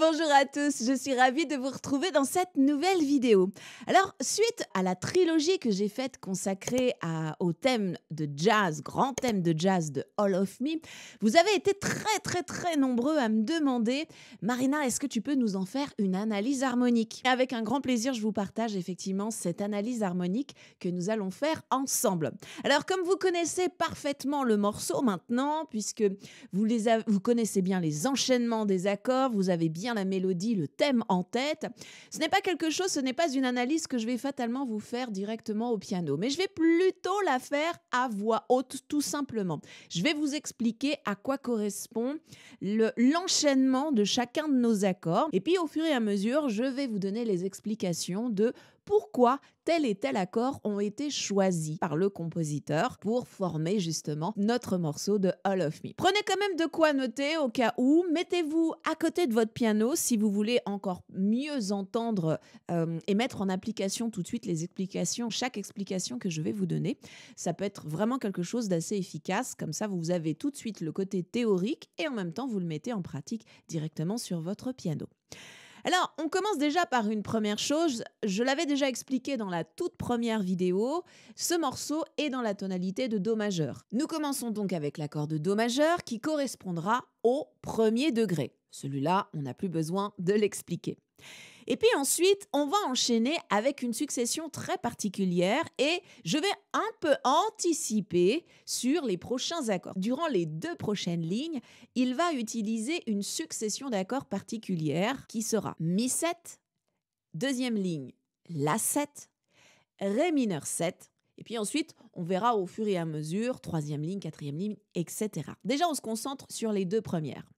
Bonjour à tous, je suis ravie de vous retrouver dans cette nouvelle vidéo. Alors, suite à la trilogie que j'ai faite consacrée au thème de jazz, grand thème de jazz de All of Me, vous avez été très très très nombreux à me demander, Marina, est-ce que tu peux nous en faire une analyse harmonique Avec un grand plaisir, je vous partage effectivement cette analyse harmonique que nous allons faire ensemble. Alors, comme vous connaissez parfaitement le morceau maintenant, puisque vous, vous connaissez bien les enchaînements des accords, vous avez bien la mélodie, le thème en tête. Ce n'est pas quelque chose, ce n'est pas une analyse que je vais fatalement vous faire directement au piano, mais je vais plutôt la faire à voix haute, tout simplement. Je vais vous expliquer à quoi correspond l'enchaînement de chacun de nos accords, et puis au fur et à mesure, je vais vous donner les explications de pourquoi tel et tel accord ont été choisis par le compositeur pour former justement notre morceau de All of Me. Prenez quand même de quoi noter au cas où, mettez-vous à côté de votre piano si vous voulez encore mieux entendre euh, et mettre en application tout de suite les explications, chaque explication que je vais vous donner, ça peut être vraiment quelque chose d'assez efficace. Comme ça, vous avez tout de suite le côté théorique et en même temps, vous le mettez en pratique directement sur votre piano. Alors, on commence déjà par une première chose. Je l'avais déjà expliqué dans la toute première vidéo. Ce morceau est dans la tonalité de Do majeur. Nous commençons donc avec l'accord de Do majeur qui correspondra au premier degré. Celui-là, on n'a plus besoin de l'expliquer. Et puis ensuite, on va enchaîner avec une succession très particulière et je vais un peu anticiper sur les prochains accords. Durant les deux prochaines lignes, il va utiliser une succession d'accords particulière qui sera Mi 7, deuxième ligne La 7, Ré mineur 7, et puis ensuite, on verra au fur et à mesure, troisième ligne, quatrième ligne, etc. Déjà, on se concentre sur les deux premières.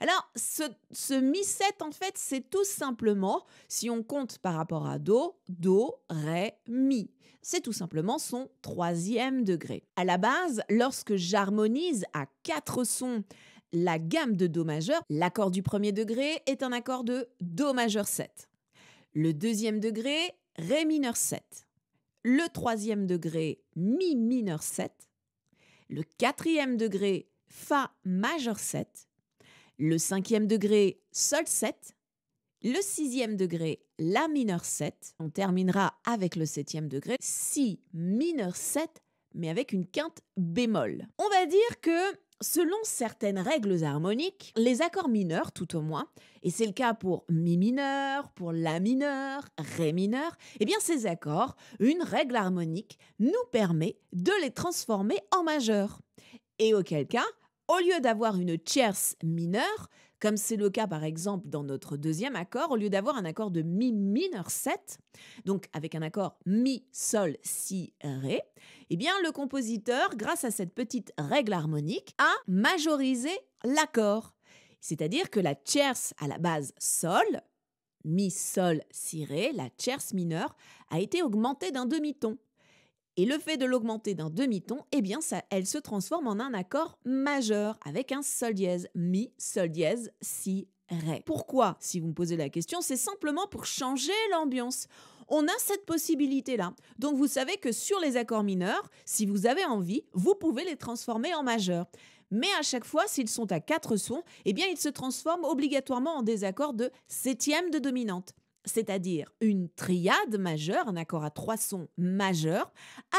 Alors, ce, mi-7, en fait, c'est tout simplement, si on compte par rapport à Do, Do, Ré, Mi. C'est tout simplement son troisième degré. À la base, lorsque j'harmonise à quatre sons la gamme de Do majeur, l'accord du premier degré est un accord de Do majeur 7. Le deuxième degré, Ré mineur 7. Le troisième degré, Mi mineur 7. Le quatrième degré, Fa majeur 7. Le cinquième degré, sol 7. Le sixième degré, la mineur 7. On terminera avec le septième degré, si mineur 7, mais avec une quinte bémol. On va dire que Selon certaines règles harmoniques, les accords mineurs tout au moins, et c'est le cas pour mi mineur, pour la mineur, ré mineur, eh bien ces accords, une règle harmonique nous permet de les transformer en majeur. Et auquel cas, au lieu d'avoir une tierce mineure, comme c'est le cas par exemple dans notre deuxième accord, au lieu d'avoir un accord de Mi mineur 7, donc avec un accord Mi, Sol, Si, Ré, eh bien le compositeur, grâce à cette petite règle harmonique, a majorisé l'accord. C'est-à-dire que la tierce à la base Sol, Mi, Sol, Si, Ré, la tierce mineure, a été augmentée d'un demi-ton. Et le fait de l'augmenter d'un demi-ton, eh bien, ça, elle se transforme en un accord majeur avec un sol dièse, mi, sol dièse, si, ré. Pourquoi Si vous me posez la question, c'est simplement pour changer l'ambiance. On a cette possibilité-là. Donc vous savez que sur les accords mineurs, si vous avez envie, vous pouvez les transformer en majeur. Mais à chaque fois, s'ils sont à quatre sons, eh bien, ils se transforment obligatoirement en des accords de septième de dominante c'est-à-dire une triade majeure, un accord à trois sons majeurs,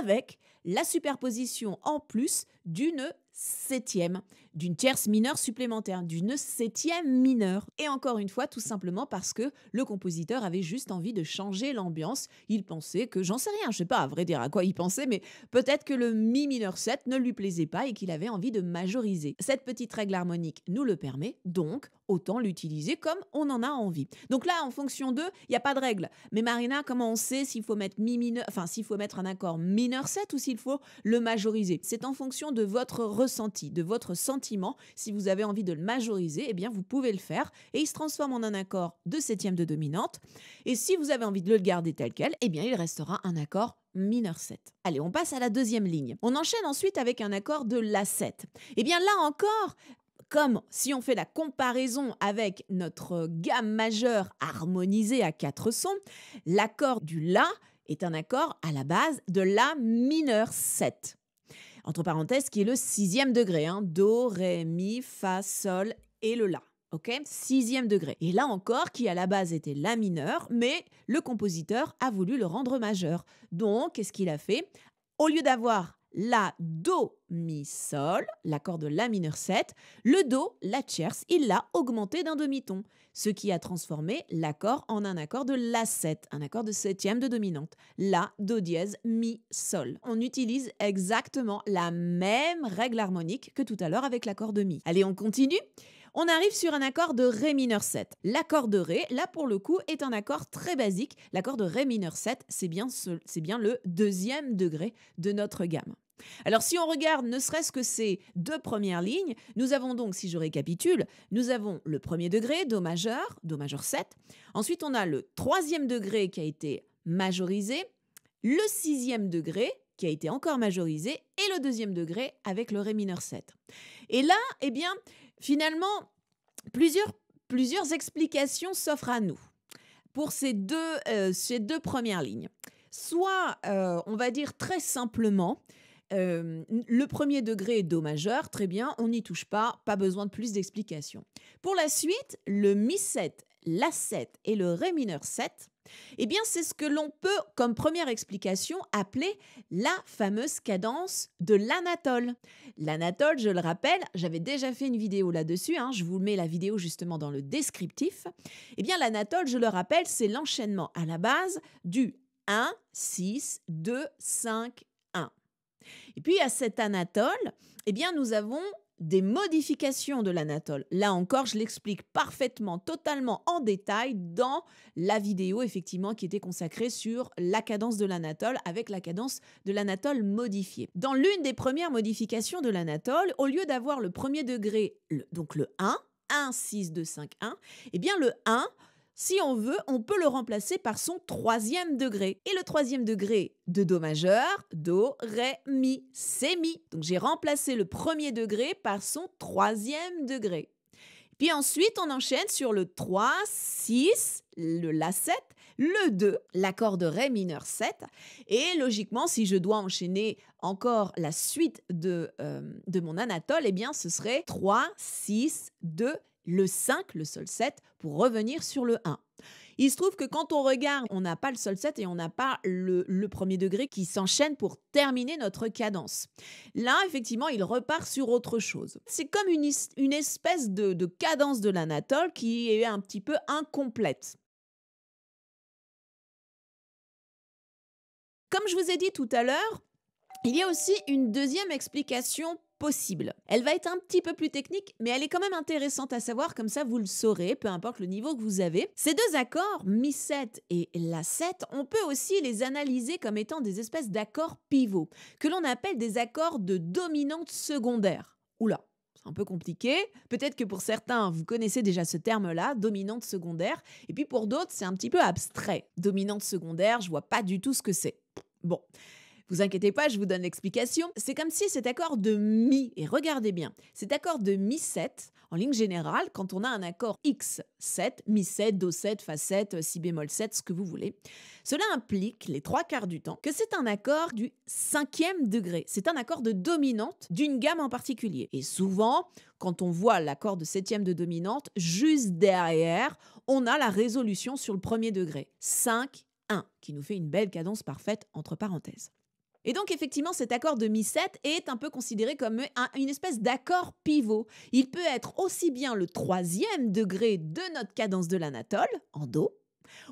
avec la superposition en plus d'une septième d'une tierce mineure supplémentaire, d'une septième mineure. Et encore une fois, tout simplement parce que le compositeur avait juste envie de changer l'ambiance. Il pensait que, j'en sais rien, je sais pas à vrai dire à quoi il pensait, mais peut-être que le mi mineur 7 ne lui plaisait pas et qu'il avait envie de majoriser. Cette petite règle harmonique nous le permet, donc autant l'utiliser comme on en a envie. Donc là, en fonction d'eux, il n'y a pas de règle. Mais Marina, comment on sait s'il faut mettre mi mineur, enfin s'il faut mettre un accord mineur 7 ou s'il faut le majoriser C'est en fonction de votre ressenti, de votre sentiment. Si vous avez envie de le majoriser, eh bien vous pouvez le faire et il se transforme en un accord de septième de dominante. Et si vous avez envie de le garder tel quel, eh bien il restera un accord mineur 7. Allez, on passe à la deuxième ligne. On enchaîne ensuite avec un accord de la 7. Eh bien là encore, comme si on fait la comparaison avec notre gamme majeure harmonisée à quatre sons, l'accord du La est un accord à la base de La mineur 7 entre parenthèses, qui est le sixième degré. Hein, Do, Ré, Mi, Fa, Sol et le La. Ok Sixième degré. Et là encore, qui à la base était La mineur, mais le compositeur a voulu le rendre majeur. Donc, qu'est-ce qu'il a fait Au lieu d'avoir la, do, mi, sol, l'accord de la mineur 7, le do, la tierce, il l'a augmenté d'un demi-ton, ce qui a transformé l'accord en un accord de la 7, un accord de septième de dominante, la, do dièse, mi, sol. On utilise exactement la même règle harmonique que tout à l'heure avec l'accord de mi. Allez, on continue on arrive sur un accord de Ré mineur 7. L'accord de Ré, là pour le coup, est un accord très basique. L'accord de Ré mineur 7, c'est bien, bien, le deuxième degré de notre gamme. Alors si on regarde ne serait-ce que ces deux premières lignes, nous avons donc, si je récapitule, nous avons le premier degré, Do majeur, Do majeur 7. Ensuite, on a le troisième degré qui a été majorisé, le sixième degré qui a été encore majorisé et le deuxième degré avec le Ré mineur 7. Et là, eh bien, finalement, plusieurs, explications s'offrent à nous pour ces deux, euh, premières lignes. Soit, euh, on va dire très simplement, euh, le premier degré est Do majeur, très bien, on n'y touche pas, pas besoin de plus d'explications. Pour la suite, le Mi7, La7 et le Ré mineur 7, eh bien c'est ce que l'on peut, comme première explication, appeler la fameuse cadence de l'Anatole. L'Anatole, je le rappelle, j'avais déjà fait une vidéo là-dessus, hein, je vous mets la vidéo justement dans le descriptif. Eh bien l'Anatole, je le rappelle, c'est l'enchaînement à la base du 1, 6, 2, 5, et puis à cet anatole, eh bien nous avons des modifications de l'anatole. Là encore, je l'explique parfaitement, totalement en détail dans la vidéo effectivement qui était consacrée sur la cadence de l'anatole avec la cadence de l'anatole modifiée. Dans l'une des premières modifications de l'anatole, au lieu d'avoir le premier degré, donc le 1, 1, 6, 2, 5, 1, eh bien le 1 si on veut, on peut le remplacer par son troisième degré. Et le troisième degré de Do majeur, Do, Ré, Mi, c'est Mi. Donc j'ai remplacé le premier degré par son troisième degré. Puis ensuite, on enchaîne sur le 3, 6, le La 7, le 2, l'accord de Ré mineur 7. Et logiquement, si je dois enchaîner encore la suite de, euh, de mon anatole, eh bien ce serait 3, 6, 2, le 5, le sol 7, pour revenir sur le 1. Il se trouve que quand on regarde, on n'a pas le sol 7 et on n'a pas le, premier degré qui s'enchaîne pour terminer notre cadence. Là, effectivement, il repart sur autre chose. C'est comme une, espèce de, de cadence de l'anatole qui est un petit peu incomplète. Comme je vous ai dit tout à l'heure, il y a aussi une deuxième explication possible. Elle va être un petit peu plus technique, mais elle est quand même intéressante à savoir, comme ça vous le saurez, peu importe le niveau que vous avez. Ces deux accords, Mi7 et La7, on peut aussi les analyser comme étant des espèces d'accords pivots, que l'on appelle des accords de dominante secondaire. Oula, un peu compliqué. Peut-être que pour certains, vous connaissez déjà ce terme-là, dominante secondaire, et puis pour d'autres, c'est un petit peu abstrait. Dominante secondaire, je vois pas du tout ce que c'est. Bon, vous inquiétez pas, je vous donne l'explication. C'est comme si cet accord de Mi, et regardez bien, cet accord de Mi 7, en ligne générale, quand on a un accord X7, Mi 7, Do 7, Fa 7, Si bémol 7, ce que vous voulez, cela implique, les trois quarts du temps, que c'est un accord du cinquième degré. C'est un accord de dominante d'une gamme en particulier. Et souvent, quand on voit l'accord de septième de dominante, juste derrière, on a la résolution sur le premier degré, 5, 1, qui nous fait une belle cadence parfaite entre parenthèses. Et donc effectivement, cet accord de Mi7 est un peu considéré comme une espèce d'accord pivot. Il peut être aussi bien le troisième degré de notre cadence de l'anatole, en Do,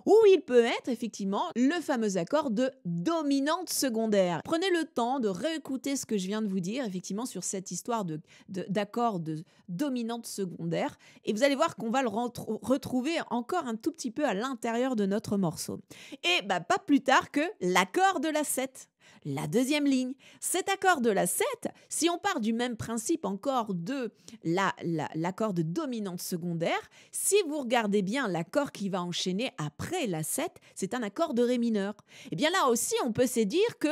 ou il peut être effectivement le fameux accord de dominante secondaire. Prenez le temps de réécouter ce que je viens de vous dire effectivement sur cette histoire de, d'accord de, dominante secondaire et vous allez voir qu'on va le retrouver encore un tout petit peu à l'intérieur de notre morceau. Et bah pas plus tard que l'accord de la 7 la deuxième ligne. Cet accord de la 7, si on part du même principe encore de l'accord la, de dominante secondaire, si vous regardez bien l'accord qui va enchaîner après la 7, c'est un accord de Ré mineur. Et eh bien là aussi, on peut se dire que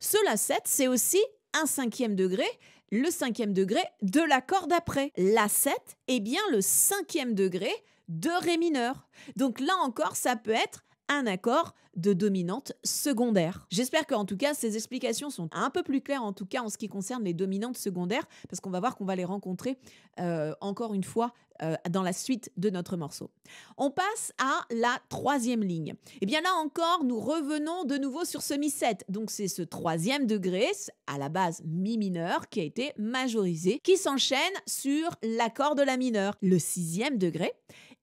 ce la 7, c'est aussi un cinquième degré, le cinquième degré de l'accord d'après. La 7 est bien le cinquième degré de Ré mineur. Donc là encore, ça peut être un accord de dominante secondaire. J'espère qu'en tout cas, ces explications sont un peu plus claires, en tout cas en ce qui concerne les dominantes secondaires, parce qu'on va voir qu'on va les rencontrer euh, encore une fois euh, dans la suite de notre morceau. On passe à la troisième ligne. Et eh bien là encore, nous revenons de nouveau sur ce Mi7. Donc c'est ce troisième degré, à la base Mi mineur, qui a été majorisé, qui s'enchaîne sur l'accord de la mineure, le sixième degré.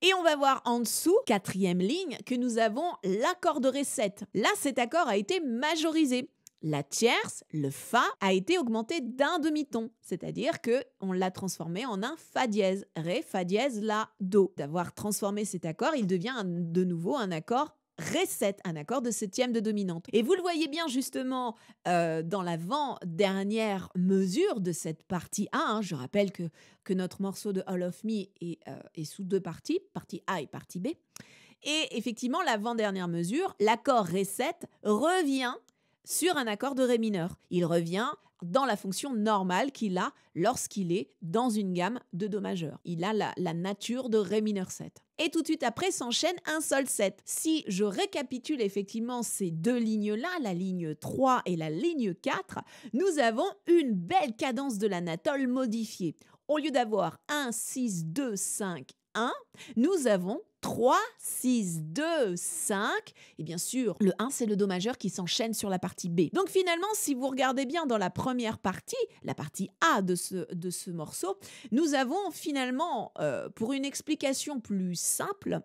Et on va voir en dessous, quatrième ligne, que nous avons l'accord de Ré7. Là, cet accord a été majorisé. La tierce, le Fa, a été augmenté d'un demi-ton, c'est-à-dire que on l'a transformé en un Fa dièse, Ré, Fa dièse, La, Do. D'avoir transformé cet accord, il devient de nouveau un accord Ré7, un accord de septième de dominante. Et vous le voyez bien justement euh, dans l'avant-dernière mesure de cette partie A. Hein, je rappelle que, que notre morceau de All of Me est, euh, est sous deux parties, partie A et partie B. Et effectivement, l'avant-dernière mesure, l'accord Ré7 revient sur un accord de Ré mineur. Il revient dans la fonction normale qu'il a lorsqu'il est dans une gamme de Do majeur. Il a la, nature de Ré mineur 7. Et tout de suite après s'enchaîne un sol 7. Si je récapitule effectivement ces deux lignes-là, la ligne 3 et la ligne 4, nous avons une belle cadence de l'anatole modifiée. Au lieu d'avoir 1, 6, 2, 5, 1, nous avons 3, 6, 2, 5. Et bien sûr, le 1, c'est le Do majeur qui s'enchaîne sur la partie B. Donc finalement, si vous regardez bien dans la première partie, la partie A de ce, de ce morceau, nous avons finalement, euh, pour une explication plus simple,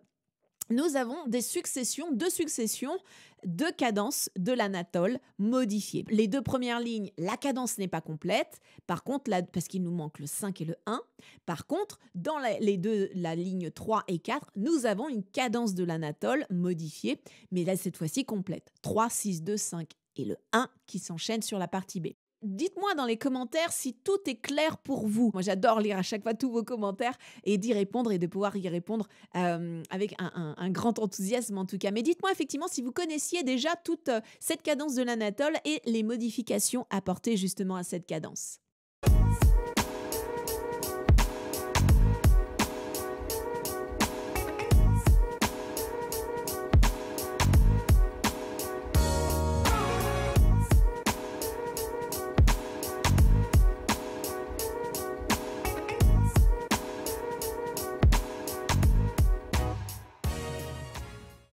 nous avons des successions, deux successions deux cadences de l'anatole modifiées. Les deux premières lignes, la cadence n'est pas complète, par contre, parce qu'il nous manque le 5 et le 1. Par contre, dans les deux, la ligne 3 et 4, nous avons une cadence de l'anatole modifiée, mais là, cette fois-ci complète. 3, 6, 2, 5 et le 1 qui s'enchaîne sur la partie B dites-moi dans les commentaires si tout est clair pour vous. Moi, j'adore lire à chaque fois tous vos commentaires et d'y répondre et de pouvoir y répondre euh, avec un, grand enthousiasme en tout cas. Mais dites-moi effectivement si vous connaissiez déjà toute euh, cette cadence de l'Anatole et les modifications apportées justement à cette cadence.